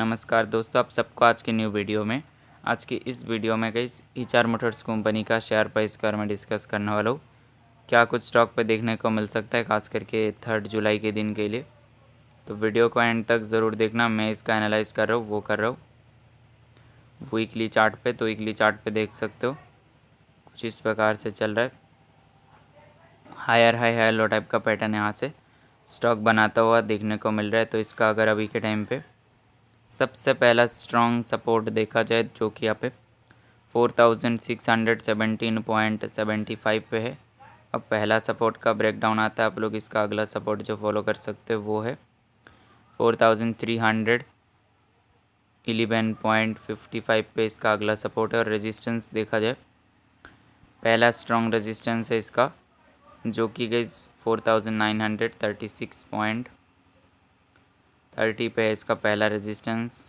नमस्कार दोस्तों आप सबको आज के न्यू वीडियो में आज की इस वीडियो में कई ईचार मोटर्स कंपनी का शेयर प्राइस के बारे में डिस्कस करने वाला हूँ क्या कुछ स्टॉक पर देखने को मिल सकता है खास करके थर्ड जुलाई के दिन के लिए तो वीडियो को एंड तक ज़रूर देखना मैं इसका एनालाइज कर रहा हूँ वो कर रहा हूँ वीकली चार्ट पे तो वीकली चार्ट पे देख सकते हो कुछ इस प्रकार से चल रहा है higher high higher low type का पैटर्न यहाँ से स्टॉक बनाता हुआ देखने को मिल रहा है तो इसका अगर अभी के टाइम पे सबसे पहला स्ट्रॉन्ग सपोर्ट देखा जाए जो कि यहाँ पे four thousand six hundred seventeen point seventy five पे है अब पहला सपोर्ट का ब्रेकडाउन आता है आप लोग इसका अगला सपोर्ट जो फॉलो कर सकते हो वो है four thousand three hundred eleven point fifty five पे इसका अगला सपोर्ट है और रेजिस्टेंस देखा जाए पहला स्ट्रॉन्ग रेजिस्टेंस है इसका जो कि गई four thousand nine hundred thirty six point thirty पे है इसका पहला रेजिस्टेंस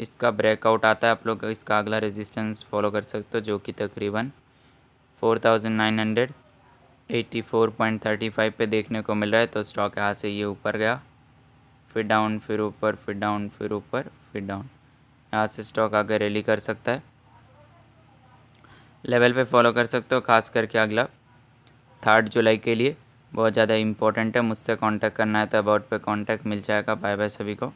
इसका ब्रेकआउट आता है आप लोग इसका अगला रेजिस्टेंस फॉलो कर सकते हो जो कि तकरीबन four thousand nine hundred eighty four point thirty five पे देखने को मिल रहा है तो स्टॉक यहाँ से ये ऊपर गया फिर डाउन फिर ऊपर फिर डाउन फिर ऊपर फिर डाउन यहाँ से स्टॉक आगे रैली कर सकता है लेवल पे फॉलो कर सकते हो खास करके अगला थर्ड जुलाई के लिए बहुत ज़्यादा इंपॉर्टेंट है मुझसे कांटेक्ट करना है तो अबाउट पे कांटेक्ट मिल जाएगा बाय बाय सभी को